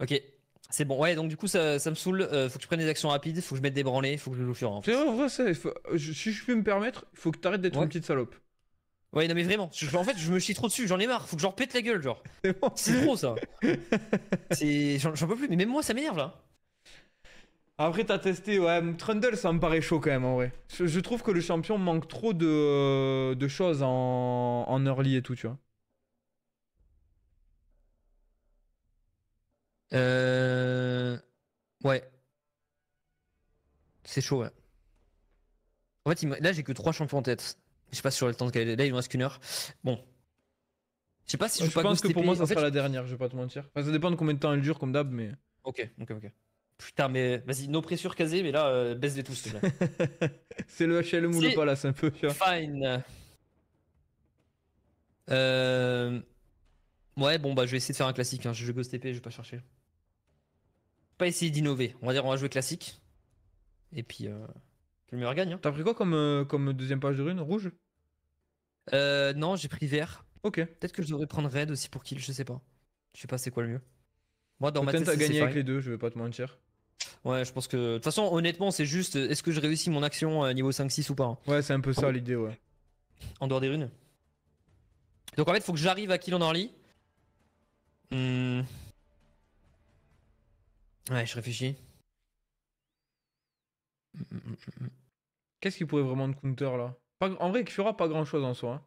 Ok, c'est bon, ouais, donc du coup, ça, me saoule. Euh, faut que je prenne des actions rapides, faut que je mette des branlés, faut que je joue sur En vrai, si je peux me permettre, faut que t'arrêtes d'être une petite salope. Ouais, non, mais vraiment, en fait, je me chie trop dessus, j'en ai marre, faut que j'en pète la gueule, genre. C'est trop ça. j'en peux plus, mais même moi, ça m'énerve là. Après, t'as testé, ouais, Trundle, ça me paraît chaud quand même, en vrai. Je, trouve que le champion manque trop de, choses en early et tout, tu vois. Euh... Ouais. C'est chaud, ouais. En fait, là, j'ai que 3 champions en tête. Je sais pas sur le temps de Là, il me reste qu'une heure. Bon. Je sais pas si je, je pense que pour moi, ça sera la dernière, je vais pas te mentir. ça dépend de combien de temps elle dure, comme d'hab, mais. Ok, ok, ok. Putain, mais vas-y, nos pressures casées, mais là, euh, baisse les tous. c'est le HLM ou le pas, là, c'est un peu. Fine. Euh... Ouais, bon, bah, je vais essayer de faire un classique. Hein. Je vais ghost TP, je vais pas chercher pas essayer d'innover. On va dire, on va jouer classique. Et puis, euh, que le meilleur gagne. Hein. T'as pris quoi comme, euh, comme deuxième page de rune Rouge Euh, non, j'ai pris vert. Ok. Peut-être que je devrais prendre red aussi pour kill, je sais pas. Je sais pas c'est quoi le mieux. Moi, dans ma tête, t'as gagné avec les deux, je vais pas te mentir. Ouais, je pense que. De toute façon, honnêtement, c'est juste est-ce que je réussis mon action euh, niveau 5-6 ou pas hein? Ouais, c'est un peu ça l'idée, ouais. En dehors des runes. Donc en fait, faut que j'arrive à kill en early. Hmm. Ouais, je réfléchis. Qu'est-ce qu'il pourrait vraiment de counter là En vrai, fera pas grand chose en soi. Hein.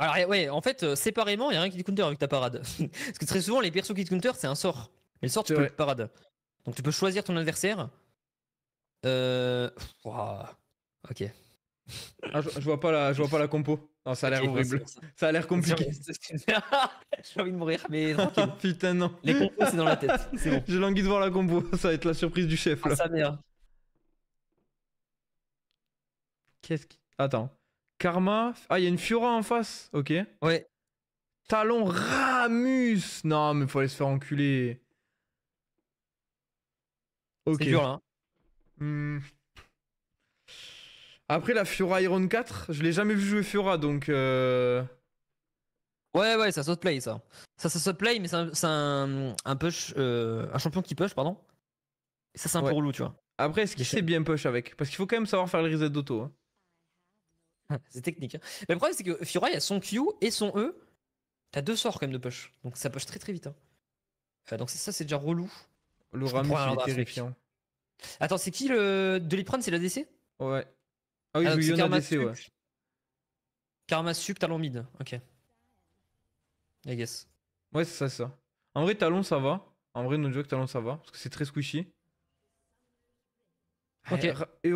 Alors, ouais, en fait, euh, séparément, il n'y a rien qui te counter avec ta parade. Parce que très souvent, les persos qui te counter, c'est un sort. Et le sort, tu peux le parade. Donc, tu peux choisir ton adversaire. Euh. Ok. Ah, je, je, vois pas je vois pas la compo. Non, ça a l'air horrible. Ça a l'air compliqué. J'ai envie de mourir, mais tranquille. Putain, non. Les combos c'est dans la tête. C'est bon. J'ai l'envie de voir la combo, Ça va être la surprise du chef. Ah, là. Ah, sa mère. Qu'est-ce qui. Attends. Karma. Ah, il y a une Fiora en face. Ok. Ouais. Talon Ramus. Non, mais faut aller se faire enculer. Ok. C'est dur, là. Hein. Hmm. Après, la Fiora Iron 4, je l'ai jamais vu jouer Fiora, donc... Euh... Ouais, ouais, ça saute play, ça. Ça, ça saute play, mais c'est un, euh, champion qui push, pardon. Et ça, c'est un peu relou, tu vois. Après, est-ce qu'il sait bien push avec Parce qu'il faut quand même savoir faire les reset d'auto. Hein. c'est technique. Hein. Mais le problème, c'est que Fiora, il a son Q et son E. T'as deux sorts quand même de push. Donc ça push très très vite. Hein. Euh, donc ça, c'est déjà relou. Le Ramus, est terrifiant. Attends, c'est qui le. De prendre c'est l'ADC Ouais. Ah oui, ah, donc, Karma DC, Ouais. Karma Sup, Talon mid. Ok. I guess. Ouais, c'est ça, ça. En vrai, Talon, ça va. En vrai, no que Talon, ça va. Parce que c'est très squishy. Ok. Eh,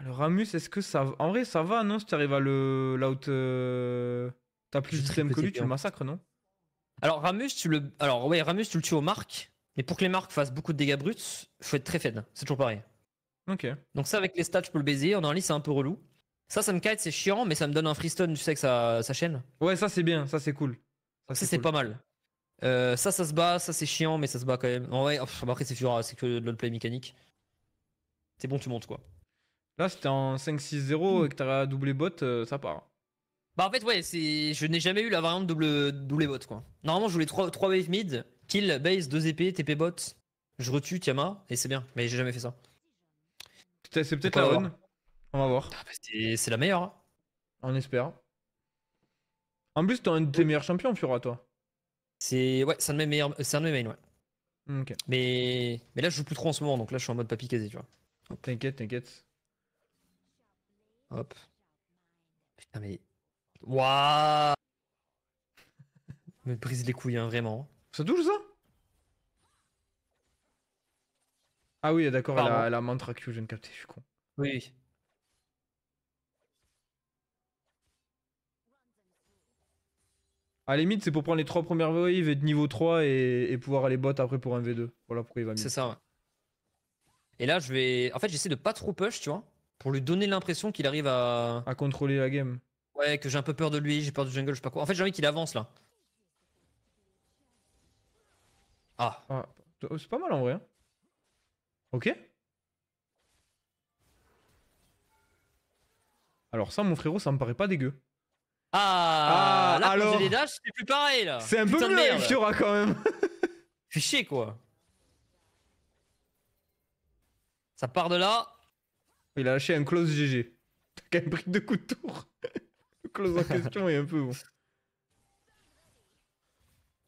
alors Ramus, est-ce que ça. va En vrai, ça va, non Si tu arrives à le. Euh, t'as plus de système que lui, tu le hein. massacres, non Alors, Ramus, tu le. Alors, ouais, Ramus, tu le tues aux marques. Mais pour que les marques fassent beaucoup de dégâts bruts, faut être très fed, C'est toujours pareil. Ok. Donc ça, avec les stats, je peux le baiser. En early, c'est un peu relou. Ça, ça me kite, c'est chiant, mais ça me donne un freestone, tu sais, que ça, ça chaîne. Ouais, ça, c'est bien, ça, c'est cool. Ça, c'est pas mal. Euh, ça, ça se bat, ça, c'est chiant, mais ça se bat quand même. ouais ouais après, c'est Fura, c'est que de l'autre play mécanique. C'est bon, tu montes, quoi. Là, si t'es en 5-6-0 mm. et que t'as doublé bot, euh, ça part. Bah, en fait, ouais, je n'ai jamais eu la variante double, double bot, quoi. Normalement, je voulais 3, 3 wave mid, kill, base, 2 épées, TP bot. Je retue Tiama, et c'est bien, mais j'ai jamais fait ça. C'est peut-être la run. On va voir. Ah, bah, c'est la meilleure. Hein. On espère. En plus, t'es un de tes meilleurs champions, Fiora, toi. C'est ouais, un de mes meilleurs, c'est un de mes mains, ouais. Mais mais là, je joue plus trop en ce moment, donc là, je suis en mode papy casé, tu vois. T'inquiète, t'inquiète. Hop. Putain mais, waouh. Me brise les couilles, hein, vraiment. Ça touche ça Ah oui, d'accord, elle, a- mantra Q, je viens de capter, je suis con. Oui, À la limite, c'est pour prendre les trois premières waves et de niveau 3 et, pouvoir aller bot après pour un V2. Voilà pourquoi il va mieux. c'est ça. Et là, je vais. En fait, j'essaie de pas trop push, tu vois, pour lui donner l'impression qu'il arrive à. À contrôler la game. Ouais, que j'ai un peu peur de lui, j'ai peur du jungle, je sais pas quoi. En fait, j'ai envie qu'il avance là. Ah, ah oh, C'est pas mal en vrai. hein. Ok Alors ça, mon frérot, ça me paraît pas dégueu. Ah, ah là, alors... des c'est plus pareil, là C'est un peu mieux avec quand même Fais chier, quoi Ça part de là. Il a lâché un close GG. T'as qu'un même de deux coups de tour. Le close en question est un peu bon.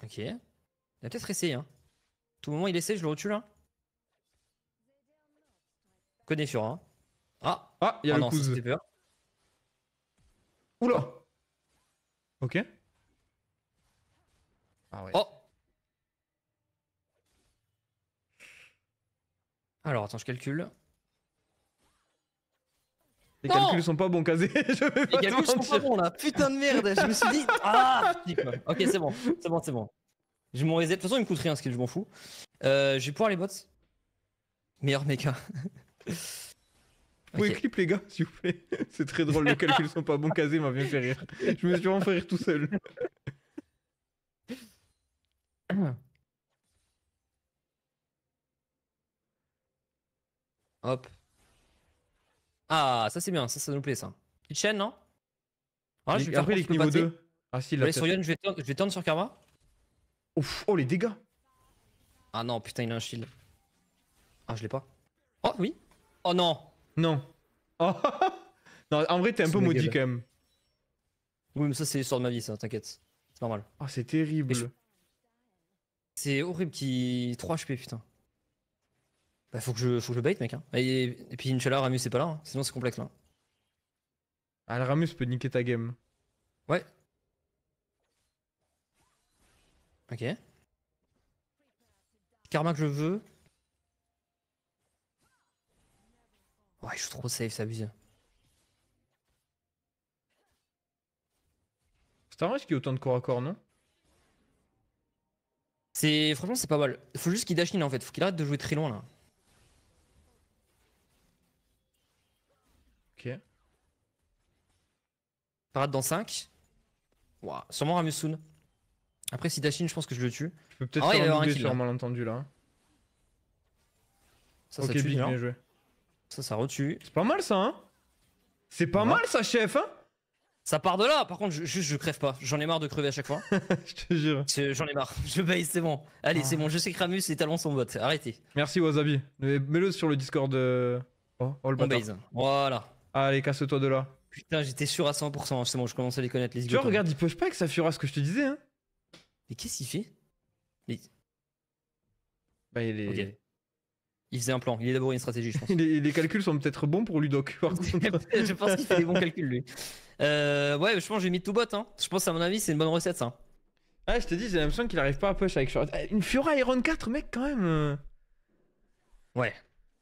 Ok. Il a peut-être essayé, hein. Tout le moment, il essaie, je le retue, là. Connais sur un. Ah Ah, il y a un ah le non, Oula Ok. Ah ouais. Oh Alors, attends, je calcule. Les calculs sont pas bons, Kazé. Les calculs sont pas bons là. Putain de merde, je me suis dit. Ah, ah Ok, c'est bon, c'est bon, c'est bon. Je mon reset. De toute façon, il me coûte rien, ce qu'il je m'en fous. Euh, je vais pouvoir les bots. Meilleur méca. Vous pouvez clip les gars, s'il vous plaît. C'est très drôle, le calcul qu'ils sont pas bon casé m'a bien fait rire. Je me suis vraiment fait rire tout seul. Hop. Ah, ça c'est bien, ça ça nous plaît ça. Petite chaîne, non ah, je vais Après les niveau 2. Ah si, là. Sur Yon, je vais je vais tendre sur Karma. Ouf, oh les dégâts. Ah non, putain, il a un shield. Ah, je l'ai pas. Oh oui. Oh non Non oh. Non, en vrai, t'es un peu maudit quand même. Oui, mais ça, c'est l'histoire de ma vie, ça, t'inquiète. C'est normal. Oh, c'est terrible. C'est horrible qui. 3 HP, putain. Bah, faut que je, faut que je bait, mec. Hein. Et... puis, Inch'Allah, Ramus c'est pas là, hein. sinon c'est complexe là. Ah, le Ramus peut niquer ta game. Ouais. Ok. Karma que je veux. Ouais, je suis trop safe, c'est abusé. C'est un risque qu'il y ait autant de corps à corps, non C'est franchement c'est pas mal. Faut juste qu'il dash in en fait, faut qu'il arrête de jouer très loin là. Ok. Parade dans 5. Waouh, sûrement Ramusun. Après si dash in, je pense que je le tue. Je peux peut-être ah, faire un, un sur hein. malentendu là. Ça, ok, ça tue, hein. bien joué. Ça, ça retue. C'est pas mal ça, hein C'est pas mal ça, chef, hein ça part de là, par contre, juste je crève pas. J'en ai marre de crever à chaque fois. je te jure. J'en ai marre. Je baise, c'est bon. Allez, c'est ah. bon, je sais que Ramus et Talon sont bots. Arrêtez. Merci, Wasabi. Mets-le sur le Discord. De... Oh, oh On Voilà. Allez, casse-toi de là. Putain, j'étais sûr à 100%. C'est bon, je commence à les connaître, les Tu vois, regarde, il poche pas ça fera ce que je te disais. Hein. Mais qu'est-ce qu'il fait Bah, il est il faisait un plan, il élaborait une stratégie, je pense. les, calculs sont peut-être bons pour Ludoc. Par je pense qu'il fait des bons calculs, lui. Euh, ouais, je pense que j'ai mis tout bot. Hein. Je pense, à mon avis, c'est une bonne recette, ça. Ah, je te dis, j'ai l'impression qu'il arrive pas à push avec Fiora. Eh, une Fiora Iron 4, mec, quand même. Ouais.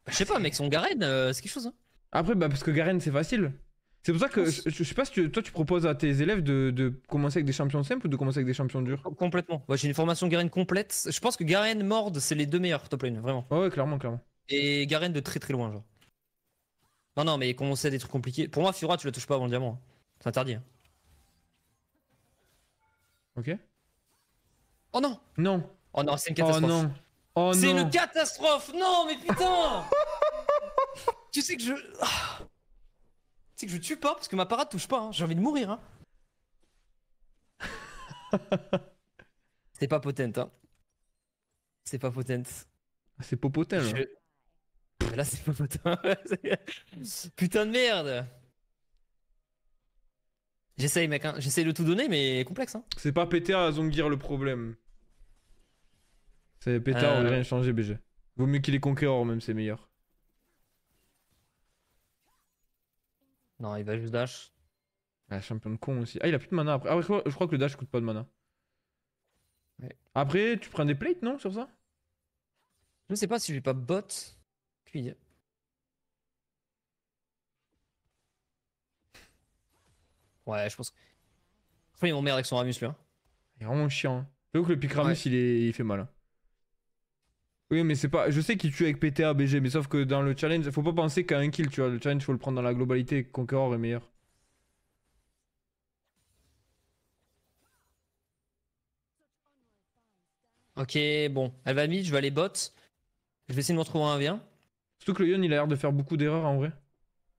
Je sais pas, mec, son Garen, euh, c'est quelque chose. Hein. Après, bah, parce que Garen, c'est facile. C'est pour ça que je, sais pas si toi tu proposes à tes élèves de, commencer avec des champions simples ou de commencer avec des champions durs. Complètement. Moi j'ai une formation Garen complète. Je pense que Garen Mord, c'est les deux meilleurs top lane, vraiment. Ouais, clairement, clairement. Et Garen de très très loin, genre. Non, non, mais commencer à des trucs compliqués. Pour moi, Fiora, tu le touches pas avant le diamant. Hein. C'est interdit. Hein. Ok. Oh non Non Oh non, c'est une oh catastrophe. Oh non C'est une catastrophe Non, mais putain Tu sais que je. Ah que je tue pas parce que ma parade touche pas. Hein. J'ai envie de mourir. C'est pas potent. Hein. C'est pas potent. C'est popotent Là, c'est popotin Putain de merde. J'essaye, mec. Hein. J'essaye de tout donner, mais complexe. Hein. C'est pas péter à Zongir le problème. C'est péter euh. rien changer, BG. Vaut mieux qu'il est conquérant, même, c'est meilleur. Non, il va juste dash. Ah, champion de con aussi. Ah, il a plus de mana après. Ah, je, crois, que le dash coûte pas de mana. Après, tu prends des plates, non, sur ça Je sais pas si j'ai pas bot. Euh, ouais, je pense que. Après, ils merde avec son Ramus, lui. Hein. Il est vraiment chiant. Hein. Je que le pic Ramus, il, est... il fait mal. Hein. Oui, mais c'est pas. Je sais qu'il tue avec PTA, BG, mais sauf que dans le challenge, faut pas penser qu'à un kill, tu vois. Le challenge, faut le prendre dans la globalité. Conqueror est meilleur. Ok, bon. Elle va mid, je vais aller bot. Je vais essayer de me trouver un bien. Surtout que le Yon, il a l'air de faire beaucoup d'erreurs en vrai.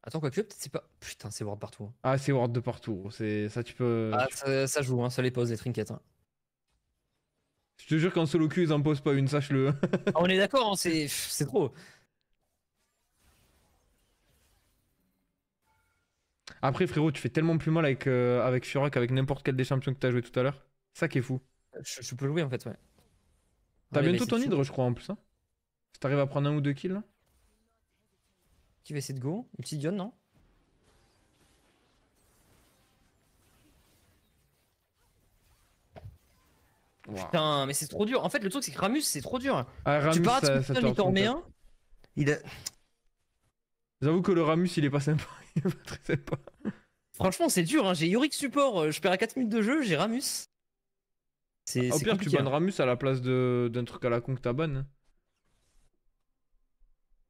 Attends, quoi que peut-être c'est pas. Putain, c'est Ward partout. Hein. Ah, c'est Ward de partout. c'est Ça, tu peux. Ah, ça, joue, hein. ça les pose, les trinkets. Hein. Je te jure qu'en solo queue, ils en pas une, sache-le. Ah, on est d'accord, hein, c'est trop. Après, frérot, tu fais tellement plus mal avec, euh, avec qu'avec n'importe quel des champions que t'as joué tout à l'heure. Ça qui est fou. Je, peux jouer en fait, ouais. T'as bientôt ton hydre, je crois, en plus. Hein si t'arrives à prendre un ou deux kills. Qui va essayer de go Une petite Dion, non Putain, mais c'est trop dur. En fait, le truc, c'est que Ramus, c'est trop dur. Ah, tu parles tout le il t'en un. Il J'avoue que le Ramus, il est pas sympa. sympa. Franchement, c'est dur. Hein. J'ai Yorick support. Euh, je perds à 4 minutes de jeu. J'ai Ramus. C'est, ah, Au pire, tu bannes hein. Ramus à la place de, d'un truc à la con que t'as ban. Hein.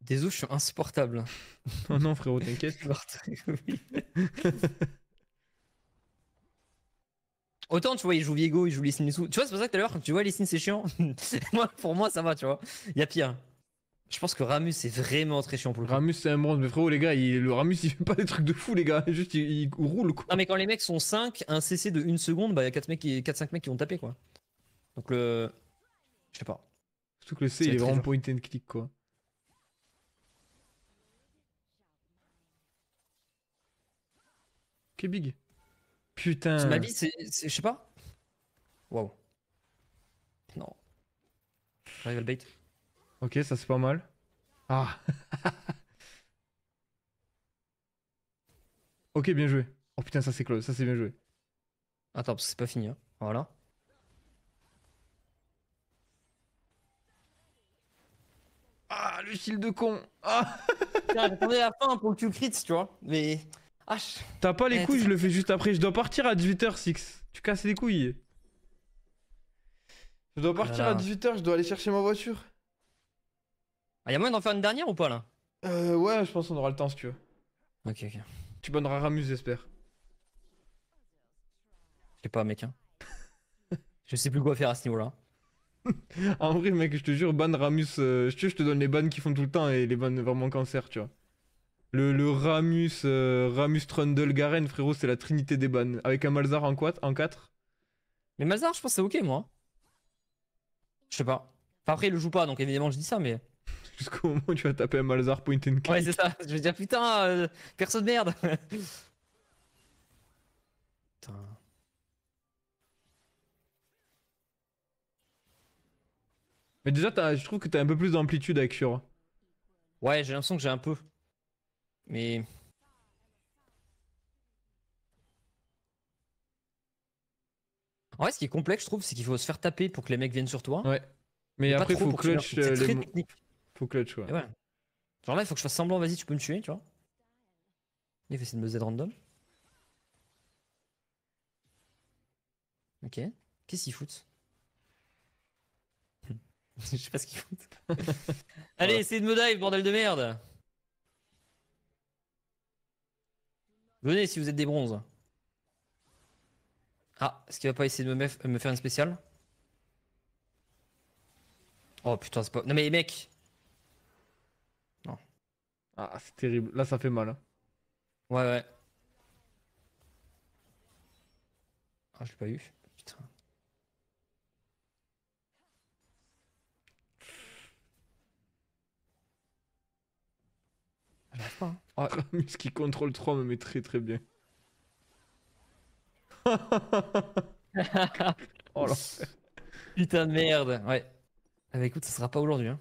Désolé, je suis insupportable. non, non, frérot, t'inquiète. Autant, tu vois, il joue Viego, il joue sous Tu vois, c'est pour ça que tout à l'heure, tu vois, Sin c'est chiant. moi, pour moi, ça va, tu vois. Il y a pire. Je pense que Ramus, c'est vraiment très chiant pour le coup. Ramus, c'est un bronze, mais frérot, les gars, le Ramus, il fait pas des trucs de fou, les gars. Juste, il, roule, quoi. Non, mais quand les mecs sont 5, un CC de 1 seconde, bah, il y a 4-5 mecs, qui... mecs qui vont taper, quoi. Donc, le. Je sais pas. Surtout que le C, il est vraiment point and click, quoi. Ok, big. Putain. c'est. Je sais pas. Waouh. Non. Rival bait. Ok, ça c'est pas mal. Ah. ok, bien joué. Oh putain, ça c'est close, ça c'est bien joué. Attends, parce que c'est pas fini. Hein. Voilà. Ah, le style de con. Ah. à la fin pour que tu cries, tu vois. Mais. T'as pas les couilles, je le fais juste après. Je dois partir à 18h, Six. Tu casses les couilles. Je dois ah partir à 18h, je dois aller chercher ma voiture. Ah, y'a moyen d'en faire une dernière ou pas là Euh, ouais, je pense qu'on aura le temps si tu veux. Ok, ok. Tu banneras Ramus, j'espère. Je sais pas, mec. Hein. je sais plus quoi faire à ce niveau-là. en vrai, mec, je te jure, ban Ramus, euh, je, te, donne les bannes qui font tout le temps et les bannes vraiment cancer, tu vois. Le, Ramus, euh, Ramus Trundle Garen, frérot, c'est la trinité des bannes. Avec un Malzar en 4. En Mais Malzar, je pense que c'est ok, moi. Je sais pas. Enfin, après, il le joue pas, donc évidemment, je dis ça, mais. Jusqu'au moment où tu vas taper un Malzar point and kill. Ouais, c'est ça. Je vais dire, putain, euh, perso de merde. putain. Mais déjà, je trouve que t'as un peu plus d'amplitude avec Fiora. Ouais, j'ai l'impression que j'ai un peu. Mais. En vrai, ce qui est complexe, je trouve, c'est qu'il faut se faire taper pour que les mecs viennent sur toi. Ouais. Mais, après, il faut clutch. Euh, c'est très technique. Faut clutch, ouais. ouais. Genre là, il faut que je fasse semblant, vas-y, tu peux me tuer, tu vois. Il fait essayer de me Z random. Ok. Qu'est-ce qu'il fout Je sais pas ce qu'ils foutent. Allez, essaye de me dive, bordel de merde Venez si vous êtes des bronzes. Ah, est-ce qu'il va pas essayer de me, me faire une spéciale Oh putain, c'est pas. Non mais mec Non. Ah, c'est terrible. Là, ça fait mal. Hein. Ouais, ouais. Ah, je l'ai pas eu. J'arrive hein. ah, qui contrôle 3 me met très très bien. oh Putain de merde, ouais. Ah bah écoute, ça sera pas aujourd'hui. Hein.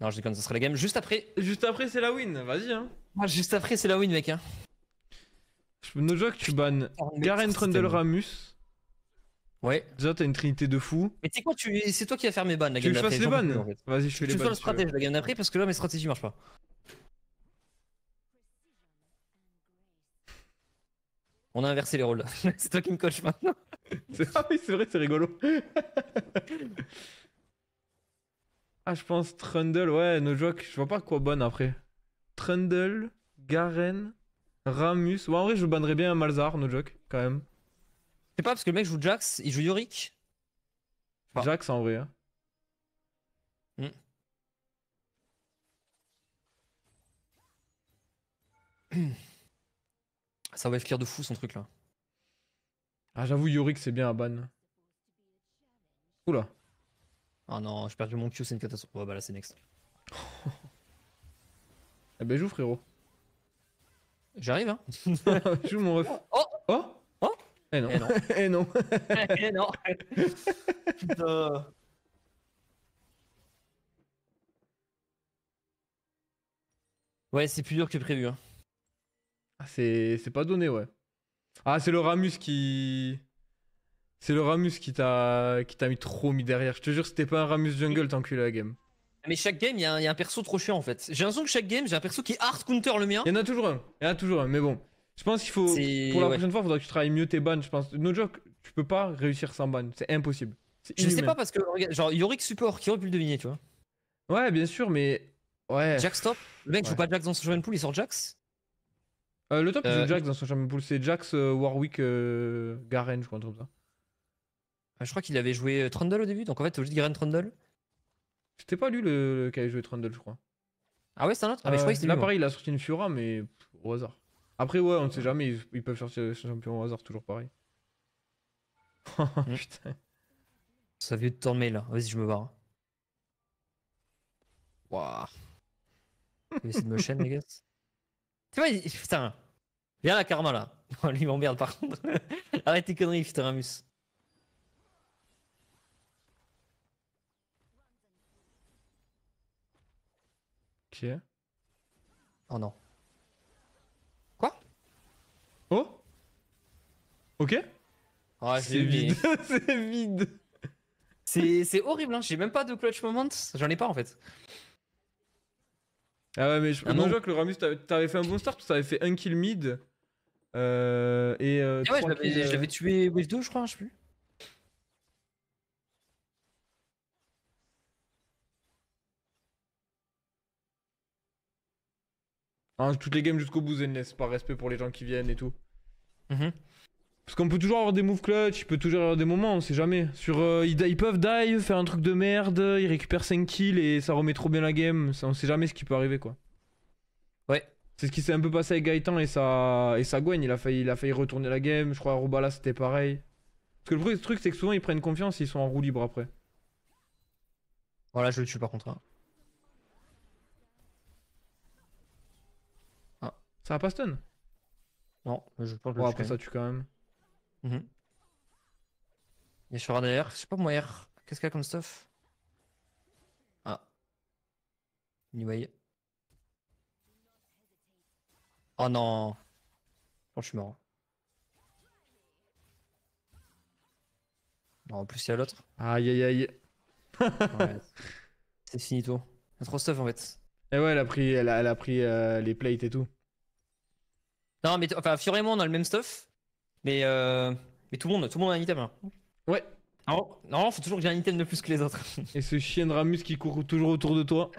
Non, je déconne, ça sera la game juste après. Juste après, c'est la win, vas-y. Hein. juste après, c'est la win, mec. Hein. Je no que tu bannes Garen Trundle Ramus. Ouais. Déjà, t'as une trinité de fou Mais tu sais quoi, c'est toi qui vas faire mes bannes la game d'après. Tu les bannes en fait. Vas-y, je fais les bannes. Tu fais le stratège la game d'après parce que là, mes stratégies marchent pas. On a inversé les rôles. c'est toi qui me coach maintenant. ah oui, c'est vrai, c'est rigolo. ah, je pense Trundle, ouais, no joke. Je vois pas quoi bonne après. Trundle, Garen, Ramus. Ouais, en vrai, je bannerais bien Malzar, no joke, quand même. C'est pas, parce que le mec joue Jax, il joue Yorick. Jax en vrai. Hein. Hmm. Ça va être clear de fou son truc là. Ah j'avoue Yorick c'est bien à ban. Oula. Ah non, j'ai perdu mon Q, c'est une catastrophe. Ouais bah là c'est next. eh ben joue frérot. J'arrive hein. joue mon ref. Oh. oh Oh Oh Eh non. Eh non. eh non. Eh Putain. Ouais, c'est plus dur que prévu. Hein. Ah, c'est pas donné, ouais. Ah, c'est le Ramus qui. C'est le Ramus qui t'a qui t'a mis trop mis derrière. Je te jure, c'était pas un Ramus jungle, enculé la game. Mais chaque game, il y, a un perso trop chiant en fait. J'ai l'impression que chaque game, j'ai un perso qui est hard counter le mien. Il y en a toujours un. Il y en a toujours un, mais bon. Je pense qu'il faut. Pour la prochaine fois, il faudra que tu travailles mieux tes bans. Je pense. No joke, tu peux pas réussir sans ban. C'est impossible. Je sais pas parce que, genre, Yorick support, qui aurait pu le deviner, tu vois. Ouais, bien sûr, mais. Ouais. Jack stop. Le mec joue pas Jax dans son jeu pool, il sort Jax. Euh, le top, c'est euh, Jax dans son champion pool. C'est Jax, euh, Warwick, Garen, je crois, un truc comme ça. Ah, je crois qu'il avait joué Trundle au début, donc en fait, t'es obligé de Garen Trundle. C'était pas lui le, qui avait joué Trundle, je crois. Ah ouais, c'est un autre ah, mais je crois que Là, lui, hein. pareil, il a sorti une Fiora, mais au hasard. Après, ouais, on ne sait jamais, ils, peuvent sortir des champions au hasard, toujours pareil. Oh, mm. Putain. Ça vient de tourner là, vas-y, je me barre. Waouh. essayer de me chaîne, les gars Tu vois, putain. Viens la karma là. Non, lui m'emmerde par contre. Arrête tes conneries, putain, Ramus. Ok. Oh non. Quoi Oh Ok Oh c'est vide. c'est vide. C'est horrible, hein. J'ai même pas de clutch moment. J'en ai pas en fait. Ah ouais, mais je, ah vois que le Ramus, t'avais fait un bon start, t'avais fait un kill mid. Euh, et, euh, ah ouais, je l'avais, tué euh, Wave 2, je crois, je sais plus. Hein, toutes les games jusqu'au bout, Zenless, par respect pour les gens qui viennent et tout. Mm-hmm. Parce qu'on peut toujours avoir des moves clutch, il peut toujours avoir des moments, on sait jamais. Sur, euh, ils, peuvent dive, faire un truc de merde, ils récupèrent 5 kills et ça remet trop bien la game. Ça, on sait jamais ce qui peut arriver quoi. Ouais. C'est ce qui s'est un peu passé avec Gaëtan et sa et Gwen, il a, failli, il a retourner la game. Je crois à Robala c'était pareil. Parce que le truc c'est que souvent ils prennent confiance ils sont en roue libre après. Voilà, je le tue par contre. Hein. Ah. Ça a pas stun Non, je pense que je après ça tue quand même. Mhm. Il y a je derrière, je sais pas moi R. Qu'est-ce qu'elle a comme stuff Ah. Anyway. Oh non. Oh, je suis mort. Non, en plus il y a l'autre. Aïe aïe aïe. C'est fini tout. Il y a trop stuff en fait. Et eh ouais, elle a pris, elle a, elle a pris euh, les plates et tout. Non, mais enfin, Fiore et moi on a le même stuff. Euh, mais, tout, le monde, tout le monde a un item. Hein. Ouais. Non, non, faut toujours que j'ai un item de plus que les autres. Et ce chien de Ramus qui court toujours autour de toi.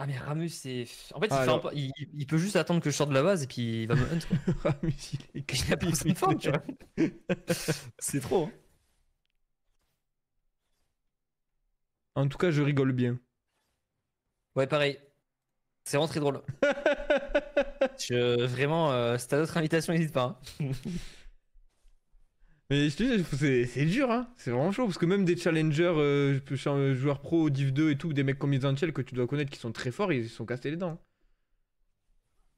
Ah mais Ramus c'est... En fait, ah, il, peut juste attendre que je sorte de la base et puis il va me hunt Ramus il est... forme tu vois. c'est trop. Hein. En tout cas, je rigole bien. Ouais, pareil. C'est vraiment très drôle. Vraiment, euh, si t'as d'autres invitations, n'hésite pas. Hein. Mais c'est dur, hein. C'est vraiment chaud. Parce que même des challengers, euh, euh, joueurs pro, Div 2 et tout, des mecs comme Izantiel que tu dois connaître qui sont très forts, ils se sont cassés les dents. Hein.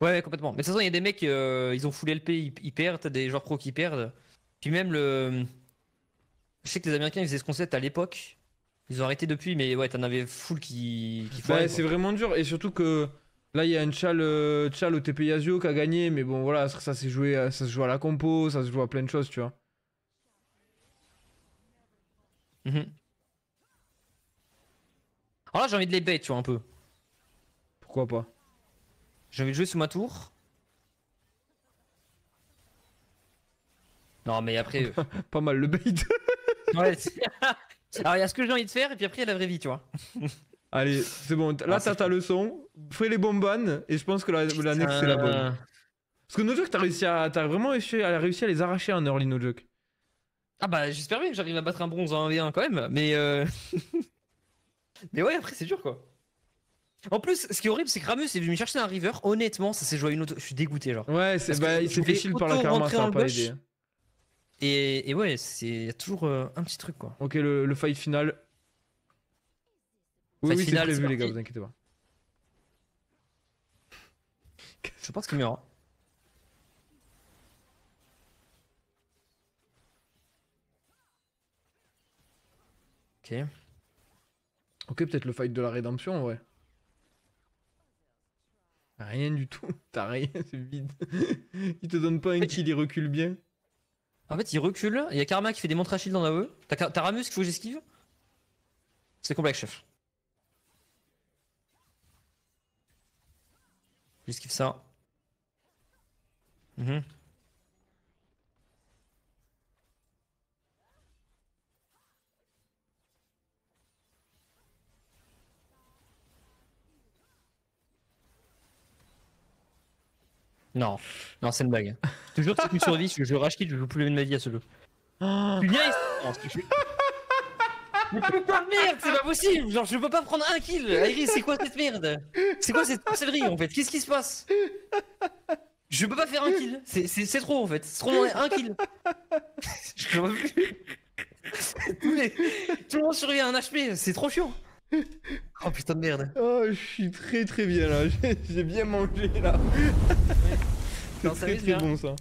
Ouais, complètement. Mais de toute façon, il y a des mecs, euh, ils ont full LP, ils, ils perdent. des joueurs pro qui perdent. Puis même le. Je sais que les Américains, ils faisaient ce concept à l'époque. Ils ont arrêté depuis, mais ouais, t'en avais full qui. qui bah, ouais, c'est vraiment dur. Et surtout que. Là, il y a un chal, au TP Yazio qui a gagné, mais bon, voilà, ça, joué, ça se joue à la compo, ça se joue à plein de choses, tu vois. Alors mhm. oh j'ai envie de les bait, tu vois, un peu. Pourquoi pas J'ai envie de jouer sous ma tour. Non, mais après. Euh, pas mal le bait. Alors, il y a ce que j'ai envie de faire, et puis après, il y a la vraie vie, tu vois. Allez, c'est bon. Là, ah, t'as ta leçon. Fais les bombes et je pense que la, next, c'est la bonne. Parce que no tu t'as réussi à, as vraiment réussi à, à les arracher en early no ah bah j'espère bien que j'arrive à battre un bronze en 1v1 quand même, mais euh... mais ouais après c'est dur quoi. En plus, ce qui est horrible, c'est que Ramus est venu me chercher un river. Honnêtement, ça s'est joué à une autre. Je suis dégoûté, genre. Ouais, c'est bah, il s'est fait shield par la karma, ça a pas aidé. Hein. Et, et ouais, c'est y a toujours euh, un petit truc quoi. Ok, le, le fight final. Oui, fight oui, c'est prévu les gars, vous inquiétez pas. Je pense qu'il meurt. Hein. Ok. peut-être le fight de la rédemption, vrai Rien du tout. T'as rien, c'est vide. il te donne pas un kill, il recule bien. En fait, il recule. Il y a Karma qui fait des montres à shield dans la E. T'as Ramus qu'il faut que j'esquive C'est complexe, chef. J'esquive ça. Mhm. Non, non, c'est une blague. Toujours si une sur survives, je, je rachète, je joue plus de ma vie à ce jeu. Tu ah. viens mais putain de merde, c'est pas possible! Genre, je peux pas prendre un kill! Iris, c'est quoi cette merde? C'est quoi cette sorcellerie en fait? Qu'est-ce qui se passe? Je peux pas faire un kill! C'est trop en fait! C'est trop un kill! je peux plus! Tout le monde survit à un HP, c'est trop chiant! Oh putain de merde. Oh, je suis très très bien là. J'ai bien mangé là. C'est très très bon ça.